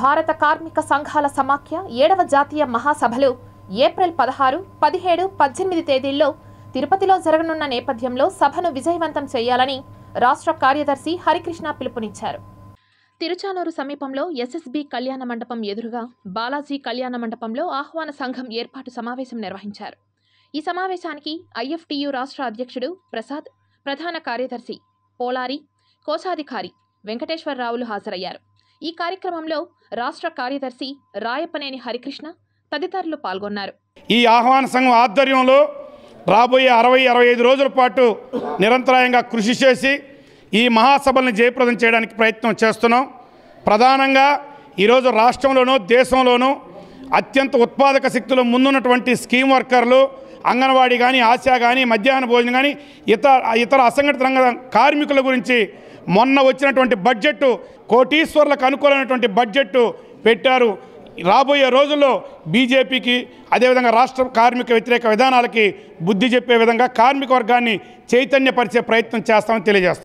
భారత కార్మిక సంఘాల సమాఖ్య ఏడవ జాతీయ మహాసభలు ఏప్రిల్ పదహారు పదిహేడు పద్దెనిమిది తేదీల్లో తిరుపతిలో జరగనున్న నేపథ్యంలో సభను విజయవంతం చేయాలని రాష్ట్ర కార్యదర్శి హరికృష్ణ పిలుపునిచ్చారు తిరుచానూరు సమీపంలో ఎస్ఎస్బి కళ్యాణ మండపం ఎదురుగా బాలాజీ కళ్యాణ మండపంలో ఆహ్వాన సంఘం ఏర్పాటు సమావేశం నిర్వహించారు ఈ సమావేశానికి ఐఎఫ్టియు రాష్ట్ర అధ్యక్షుడు ప్రసాద్ ప్రధాన కార్యదర్శి పోలారి కోశాధికారి వెంకటేశ్వరరావులు హాజరయ్యారు ఈ కార్యక్రమంలో రాష్ట్ర కార్యదర్శి రాయపనేని హరికృష్ణ తదితరులు పాల్గొన్నారు ఈ ఆహ్వాన సంఘం ఆధ్వర్యంలో రాబోయే అరవై అరవై ఐదు రోజుల పాటు నిరంతరాయంగా కృషి చేసి ఈ మహాసభల్ని జయప్రదం చేయడానికి ప్రయత్నం చేస్తున్నాం ప్రధానంగా ఈరోజు రాష్ట్రంలోనూ దేశంలోనూ అత్యంత ఉత్పాదక శక్తిలో ముందున్నటువంటి స్కీమ్ వర్కర్లు అంగన్వాడీ కానీ ఆశా కానీ మధ్యాహ్న భోజనం కానీ ఇతర ఇతర అసంఘటిత రంగ కార్మికుల గురించి మొన్న వచ్చినటువంటి బడ్జెట్ కోటీశ్వర్లకు అనుకూలమైనటువంటి బడ్జెట్ పెట్టారు రాబోయే రోజుల్లో బీజేపీకి అదేవిధంగా రాష్ట్ర కార్మిక వ్యతిరేక విధానాలకి బుద్ధి చెప్పే విధంగా కార్మిక వర్గాన్ని చైతన్యపరిచే ప్రయత్నం చేస్తామని తెలియజేస్తాం